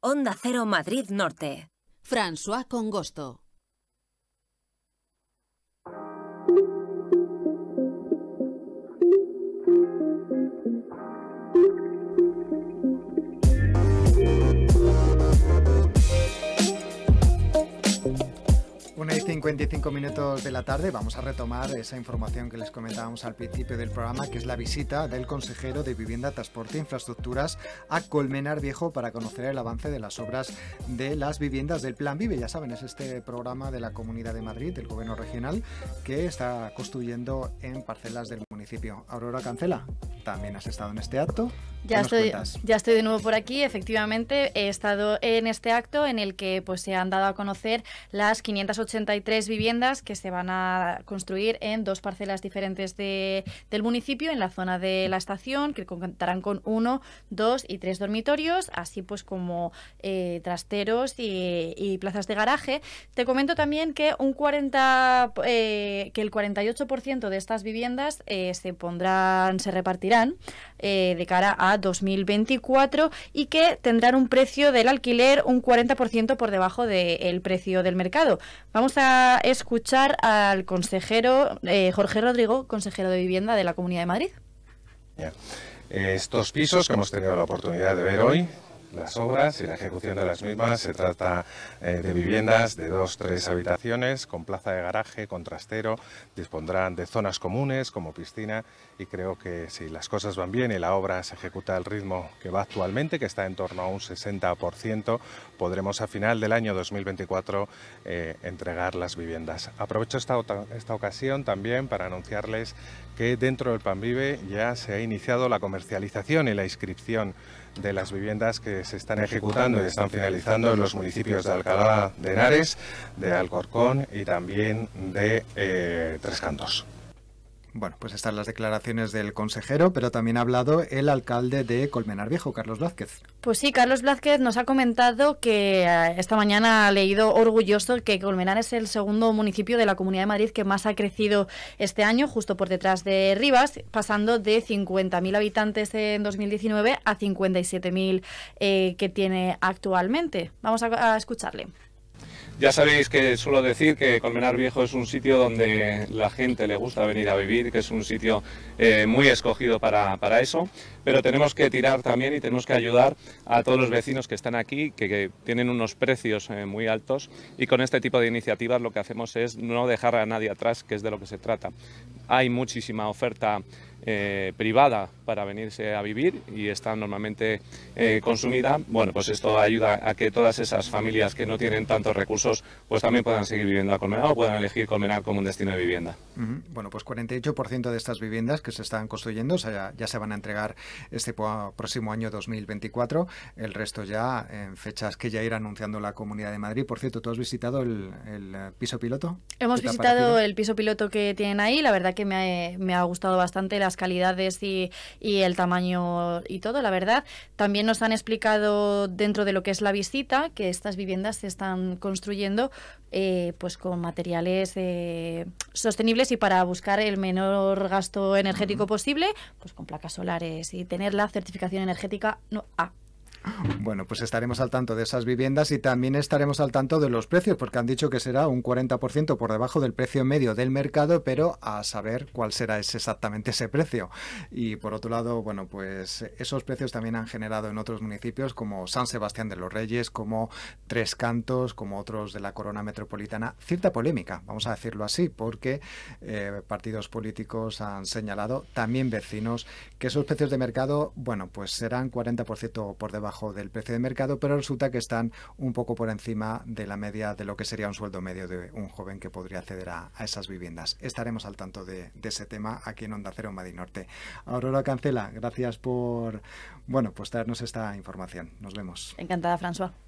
Onda Cero Madrid Norte. François Congosto. 55 minutos de la tarde vamos a retomar esa información que les comentábamos al principio del programa, que es la visita del consejero de Vivienda, Transporte e Infraestructuras a Colmenar Viejo para conocer el avance de las obras de las viviendas del Plan Vive. Ya saben, es este programa de la Comunidad de Madrid, del Gobierno Regional, que está construyendo en parcelas del municipio. Aurora Cancela, también has estado en este acto. Ya estoy, ya estoy de nuevo por aquí. Efectivamente, he estado en este acto en el que pues, se han dado a conocer las 583 viviendas que se van a construir en dos parcelas diferentes de, del municipio, en la zona de la estación, que contarán con uno, dos y tres dormitorios, así pues como eh, trasteros y, plazas de garaje. Te comento también que un 40, eh, que el 48% de estas viviendas eh, se pondrán, se repartirán de cara a 2024 y que tendrán un precio del alquiler un 40% por debajo del precio del mercado. Vamos a escuchar al consejero eh, Jorge Rodrigo, consejero de vivienda de la Comunidad de Madrid. Estos pisos que hemos tenido la oportunidad de ver hoy las obras y la ejecución de las mismas. Se trata eh, de viviendas de dos, tres habitaciones con plaza de garaje, con trastero. Dispondrán de zonas comunes como piscina y creo que si las cosas van bien y la obra se ejecuta al ritmo que va actualmente, que está en torno a un 60%, podremos a final del año 2024 eh, entregar las viviendas. Aprovecho esta, esta ocasión también para anunciarles que dentro del PANVIVE ya se ha iniciado la comercialización y la inscripción de las viviendas que se están ejecutando y están finalizando en los municipios de Alcalá de Henares, de Alcorcón y también de eh, Tres Cantos. Bueno, pues están las declaraciones del consejero, pero también ha hablado el alcalde de Colmenar Viejo, Carlos Blázquez. Pues sí, Carlos Blázquez nos ha comentado que eh, esta mañana ha leído orgulloso que Colmenar es el segundo municipio de la Comunidad de Madrid que más ha crecido este año, justo por detrás de Rivas, pasando de 50.000 habitantes en 2019 a 57.000 eh, que tiene actualmente. Vamos a escucharle. Ya sabéis que suelo decir que Colmenar Viejo es un sitio donde la gente le gusta venir a vivir, que es un sitio eh, muy escogido para, eso, pero tenemos que tirar también y tenemos que ayudar a todos los vecinos que están aquí, que, tienen unos precios eh, muy altos y con este tipo de iniciativas lo que hacemos es no dejar a nadie atrás, que es de lo que se trata. Hay muchísima oferta eh, privada para venirse a vivir y está normalmente eh, eh, consumida, bueno, pues esto ayuda a que todas esas familias que no tienen tantos recursos, pues también puedan seguir viviendo a Colmenar o puedan elegir Colmenar como un destino de vivienda. Bueno, pues 48% de estas viviendas que se están construyendo ya, se van a entregar este próximo año 2024, el resto ya en fechas que ya irá anunciando la Comunidad de Madrid. Por cierto, ¿tú has visitado el, piso piloto? Hemos visitado el piso piloto que tienen ahí, la verdad que me me ha gustado bastante la las calidades y, el tamaño y todo, la verdad. También nos han explicado dentro de lo que es la visita que estas viviendas se están construyendo eh, pues con materiales eh, sostenibles y para buscar el menor gasto energético posible, pues con placas solares y tener la certificación energética no A. Bueno, pues estaremos al tanto de esas viviendas y también estaremos al tanto de los precios, porque han dicho que será un 40% por debajo del precio medio del mercado, pero a saber cuál será exactamente ese precio. Y por otro lado, bueno, pues esos precios también han generado en otros municipios como San Sebastián de los Reyes, como Tres Cantos, como otros de la corona metropolitana, cierta polémica, vamos a decirlo así, porque eh, partidos políticos han señalado, también vecinos, que esos precios de mercado, bueno, pues serán 40% por debajo bajo del precio de mercado, pero resulta que están un poco por encima de la media de lo que sería un sueldo medio de un joven que podría acceder a, esas viviendas. Estaremos al tanto de, ese tema aquí en Onda Cero Madrid Norte. Aurora Cancela, gracias por bueno, pues traernos esta información. Nos vemos. Encantada, François.